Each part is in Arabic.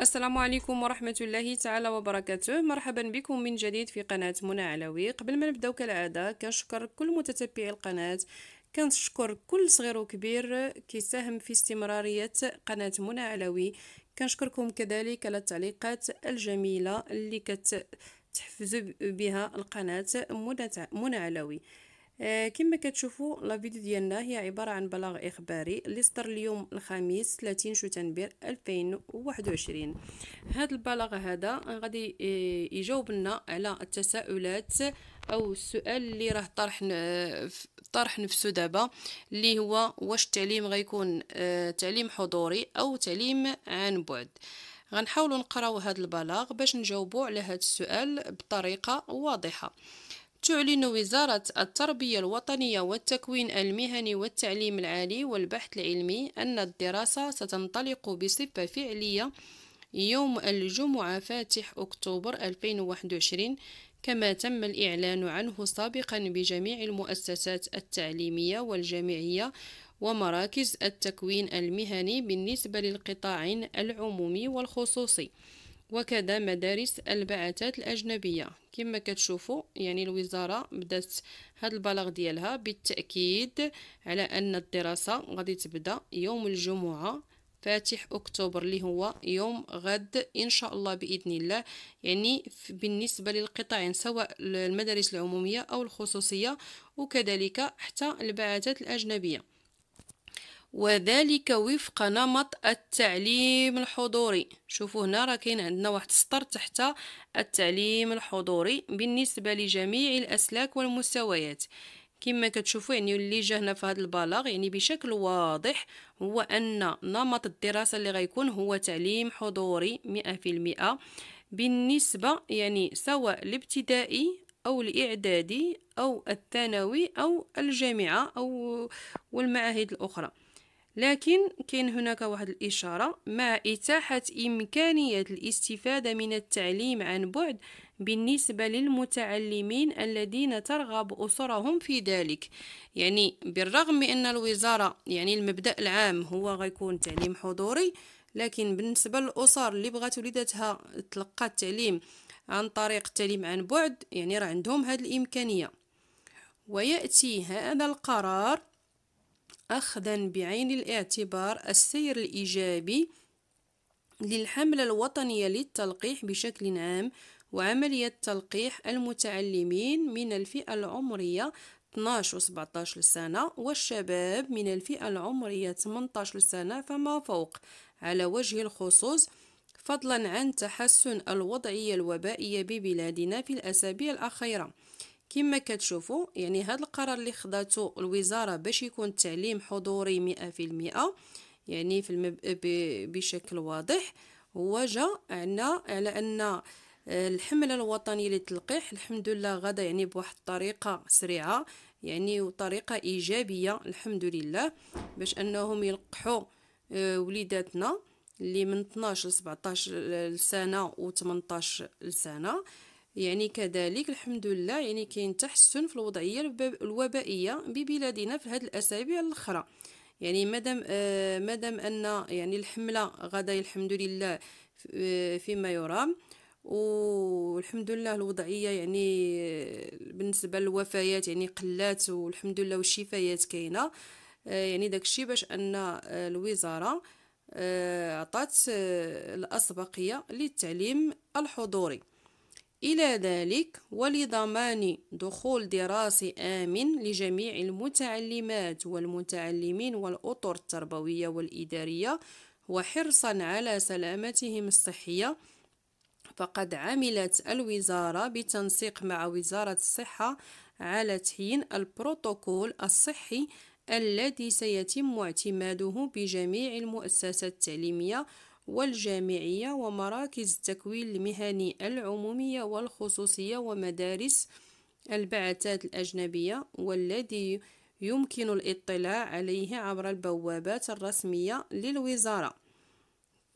السلام عليكم ورحمة الله تعالى وبركاته مرحبا بكم من جديد في قناة منى علوي قبل ما نبداو كالعادة كنشكر كل متتبعي القناة كنشكر كل صغير وكبير كيساهم في استمرارية قناة منى علوي كنشكركم كذلك على التعليقات الجميلة اللي كتحفزوا بها القناة منى علوي آه، كما كتشوفوا لا فيديو ديالنا هي عباره عن بلاغ اخباري اللي صدر اليوم الخميس 30 شتنبر 2021 هذا البلاغ هذا غادي آه، يجاوبنا على التساؤلات او السؤال اللي راه طرح طرح نفسه دابا اللي هو واش التعليم غيكون آه، تعليم حضوري او تعليم عن بعد غنحاولوا نقراو هذا البلاغ باش نجاوبوا على هذا السؤال بطريقه واضحه تعلن وزارة التربية الوطنية والتكوين المهني والتعليم العالي والبحث العلمي أن الدراسة ستنطلق بصفة فعلية يوم الجمعة فاتح أكتوبر 2021 كما تم الإعلان عنه سابقا بجميع المؤسسات التعليمية والجامعية ومراكز التكوين المهني بالنسبة للقطاعين العمومي والخصوصي وكذا مدارس البعثات الأجنبية كما كتشوفوا يعني الوزارة بدات هذا البلاغ ديالها بالتأكيد على أن الدراسة غادي تبدأ يوم الجمعة فاتح أكتوبر اللي هو يوم غد إن شاء الله بإذن الله يعني بالنسبة للقطاعين سواء المدارس العمومية أو الخصوصية وكذلك حتى البعثات الأجنبية وذلك وفق نمط التعليم الحضوري شوفوا هنا راه كاين عندنا واحد السطر تحت التعليم الحضوري بالنسبه لجميع الاسلاك والمستويات كما كتشوفوا يعني اللي جا هنا في هذا البلاغ يعني بشكل واضح هو ان نمط الدراسه اللي غيكون هو تعليم حضوري مئة في المئة بالنسبه يعني سواء الابتدائي او الاعدادي او الثانوي او الجامعه او والمعاهد الاخرى لكن كاين هناك واحد الإشارة مع إتاحة إمكانية الاستفادة من التعليم عن بعد بالنسبة للمتعلمين الذين ترغب أسرهم في ذلك يعني بالرغم من أن الوزارة يعني المبدأ العام هو غيكون تعليم حضوري لكن بالنسبة للأسر اللي بغات وليداتها تلقى التعليم عن طريق التعليم عن بعد يعني راه عندهم هذه الإمكانية ويأتي هذا القرار أخذا بعين الاعتبار السير الإيجابي للحملة الوطنية للتلقيح بشكل عام وعملية تلقيح المتعلمين من الفئة العمرية 12 و 17 سنة والشباب من الفئة العمرية 18 سنة فما فوق على وجه الخصوص فضلا عن تحسن الوضعية الوبائية ببلادنا في الأسابيع الأخيرة كما كتشوفوا يعني هذا القرار اللي خداته الوزاره باش يكون التعليم حضوري 100% يعني في المب... بشكل واضح هو جا عنا على ان آه، الحمله الوطنيه للتلقيح الحمد لله غدا يعني بواحد الطريقه سريعه يعني وطريقه ايجابيه الحمد لله باش انهم يلقحوا آه، وليداتنا اللي من 12 ل 17 سنه و 18 سنه يعني كذلك الحمد لله يعني كاين تحسن في الوضعيه الوبائيه ببلادنا في هذه الاسابيع الاخرى يعني مادام آه مادام ان يعني الحمله غدا الحمد لله آه، فيما يرام والحمد لله الوضعيه يعني آه، بالنسبه للوفيات يعني قلات والحمد لله والشفايات كاينه آه، يعني داكشي باش ان الوزاره عطات الاسبقيه للتعليم الحضوري إلى ذلك ولضمان دخول دراسي آمن لجميع المتعلمات والمتعلمين والأطر التربوية والإدارية وحرصا على سلامتهم الصحية فقد عملت الوزارة بتنسيق مع وزارة الصحة على تهيئ البروتوكول الصحي الذي سيتم اعتماده بجميع المؤسسات التعليمية والجامعية ومراكز التكوين المهني العمومية والخصوصية ومدارس البعثات الأجنبية والذي يمكن الاطلاع عليه عبر البوابات الرسمية للوزارة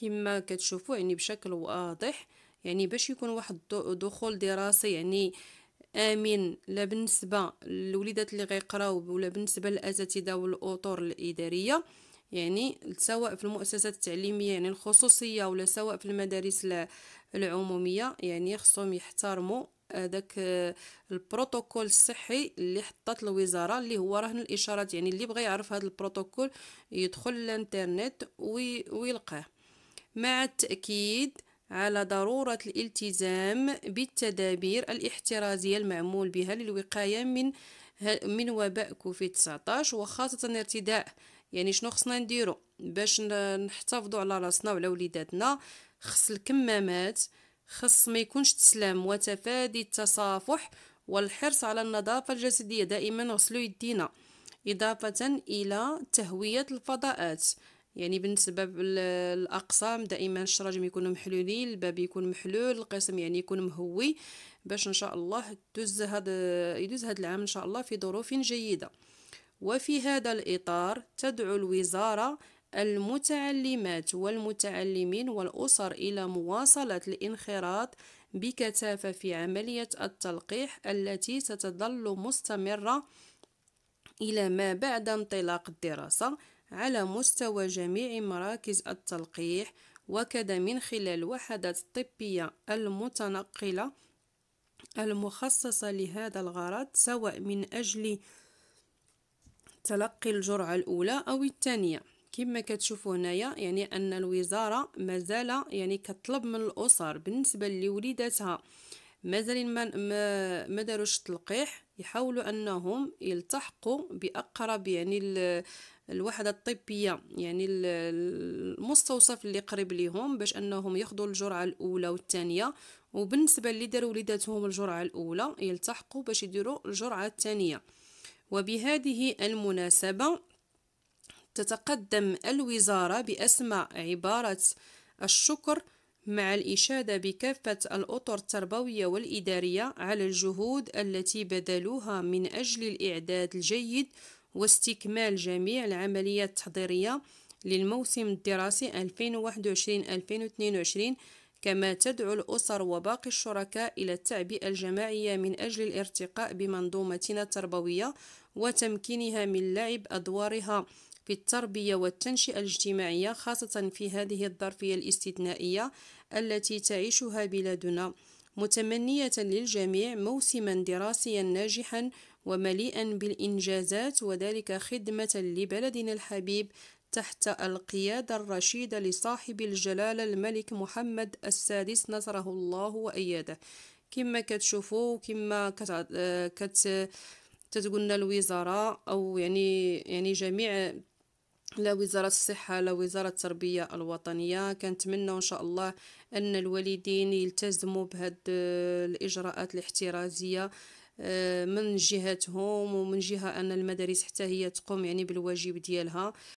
كما كتشوفوا يعني بشكل واضح يعني باش يكون واحد دخول دراسي يعني امن لا بالنسبه للوليدات اللي غيقراو ولا بالنسبه للاساتذه والاطر الاداريه يعني سواء في المؤسسات التعليميه يعني الخصوصيه ولا سواء في المدارس العموميه يعني خصهم يحترموا هذاك آه، البروتوكول الصحي اللي حطت الوزاره اللي هو رهن الاشارات يعني اللي بغى يعرف هذا البروتوكول يدخل الانترنت ويلقاه مع التاكيد على ضرورة الالتزام بالتدابير الاحترازية المعمول بها للوقاية من من وباء كوفيد 19 وخاصة ارتداء يعني شنو خصنا نديرو باش نحتفظوا على راسنا وعلى وليداتنا خص الكمامات خص ما يكونش تسلام وتفادي التصافح والحرص على النظافة الجسدية دائما نغسلو يدينا إضافة إلى تهوية الفضاءات يعني بالنسبة للأقسام دائما الشراجم يكونوا محلولين الباب يكون محلول القسم يعني يكون مهوي باش إن شاء الله تدوز هذا يدوز هذا العام إن شاء الله في ظروف جيدة وفي هذا الإطار تدعو الوزارة المتعلمات والمتعلمين والأسر إلى مواصلة الانخراط بكثافة في عملية التلقيح التي ستظل مستمرة إلى ما بعد انطلاق الدراسة على مستوى جميع مراكز التلقيح وكذا من خلال الوحدات الطبية المتنقلة المخصصة لهذا الغرض سواء من أجل تلقي الجرعة الأولى أو الثانية كما كتشوفوا هنايا يعني أن الوزارة مازال يعني كطلب من الأسر بالنسبة لوليداتها مازالين ما ما داروش التلقيح يحاولوا انهم يلتحقوا باقرب يعني الوحده الطبيه يعني المستوصف اللي قريب ليهم باش انهم ياخذوا الجرعه الاولى والثانيه وبالنسبه اللي داروا وليداتهم الجرعه الاولى يلتحقوا باش يديروا الجرعه الثانيه وبهذه المناسبة تتقدم الوزارة بأسماء عبارة الشكر مع الإشادة بكافة الأطر التربوية والإدارية على الجهود التي بذلوها من أجل الإعداد الجيد واستكمال جميع العمليات التحضيرية للموسم الدراسي 2021-2022 كما تدعو الأسر وباقي الشركاء إلى التعبئة الجماعية من أجل الارتقاء بمنظومتنا التربوية وتمكينها من لعب أدوارها في التربية والتنشئة الاجتماعية خاصة في هذه الظرفية الاستثنائية التي تعيشها بلادنا متمنية للجميع موسما دراسيا ناجحا ومليئا بالإنجازات وذلك خدمة لبلدنا الحبيب تحت القيادة الرشيدة لصاحب الجلالة الملك محمد السادس نصره الله وأياده كما كتشوفوا كما كت, آه، كت... تتقلنا الوزارة أو يعني يعني جميع لا وزارة الصحة لا وزارة التربية الوطنية كنتمنى إن شاء الله أن الوالدين يلتزموا بهاد آه، الإجراءات الاحترازية آه، من جهتهم ومن جهة أن المدارس حتى هي تقوم يعني بالواجب ديالها